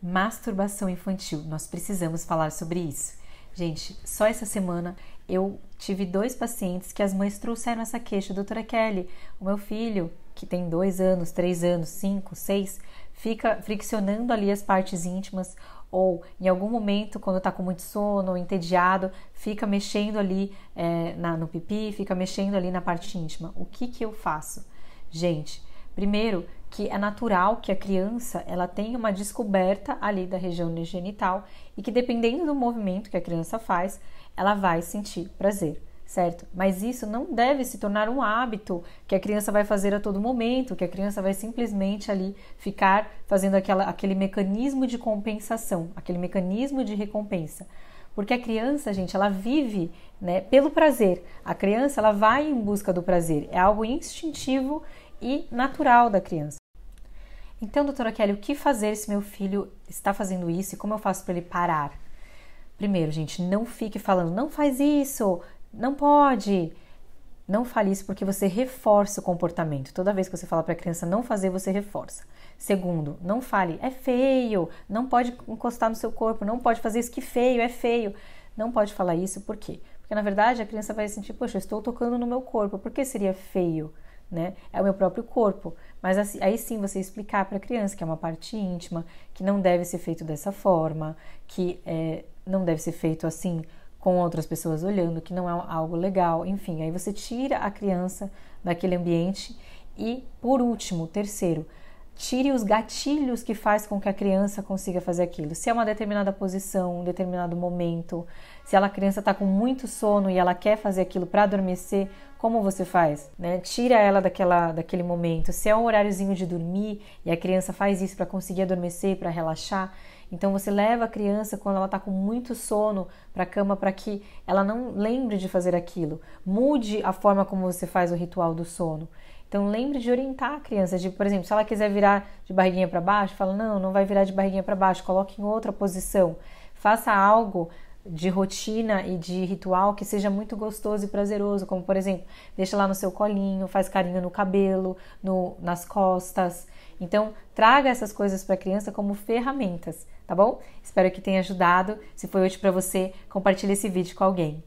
masturbação infantil. Nós precisamos falar sobre isso. Gente, só essa semana eu tive dois pacientes que as mães trouxeram essa queixa. Doutora Kelly, o meu filho, que tem dois anos, três anos, cinco, seis, fica friccionando ali as partes íntimas ou em algum momento, quando está com muito sono ou entediado, fica mexendo ali é, na, no pipi, fica mexendo ali na parte íntima. O que, que eu faço? Gente, primeiro, que é natural que a criança ela tenha uma descoberta ali da região genital e que dependendo do movimento que a criança faz, ela vai sentir prazer, certo? Mas isso não deve se tornar um hábito que a criança vai fazer a todo momento, que a criança vai simplesmente ali ficar fazendo aquela, aquele mecanismo de compensação, aquele mecanismo de recompensa. Porque a criança, gente, ela vive né, pelo prazer. A criança, ela vai em busca do prazer. É algo instintivo e natural da criança. Então, doutora Kelly, o que fazer se meu filho está fazendo isso e como eu faço para ele parar? Primeiro, gente, não fique falando, não faz isso, não pode. Não fale isso porque você reforça o comportamento. Toda vez que você fala para a criança não fazer, você reforça. Segundo, não fale, é feio, não pode encostar no seu corpo, não pode fazer isso, que feio, é feio. Não pode falar isso, por quê? Porque na verdade a criança vai sentir, poxa, eu estou tocando no meu corpo, por que seria feio? né? É o meu próprio corpo. Mas assim, aí sim você explicar para a criança que é uma parte íntima, que não deve ser feito dessa forma, que é, não deve ser feito assim com outras pessoas olhando, que não é algo legal. Enfim, aí você tira a criança daquele ambiente. E por último, terceiro, tire os gatilhos que faz com que a criança consiga fazer aquilo. Se é uma determinada posição, um determinado momento, se ela, a criança está com muito sono e ela quer fazer aquilo para adormecer, como você faz? Né? Tira ela daquela, daquele momento. Se é um horáriozinho de dormir e a criança faz isso para conseguir adormecer, para relaxar, então você leva a criança quando ela está com muito sono para a cama para que ela não lembre de fazer aquilo. Mude a forma como você faz o ritual do sono. Então lembre de orientar a criança, de, por exemplo, se ela quiser virar de barriguinha para baixo, fala: "Não, não vai virar de barriguinha para baixo, coloque em outra posição". Faça algo de rotina e de ritual que seja muito gostoso e prazeroso, como por exemplo, deixa lá no seu colinho, faz carinho no cabelo, no, nas costas. Então, traga essas coisas para a criança como ferramentas, tá bom? Espero que tenha ajudado. Se foi útil para você, compartilhe esse vídeo com alguém.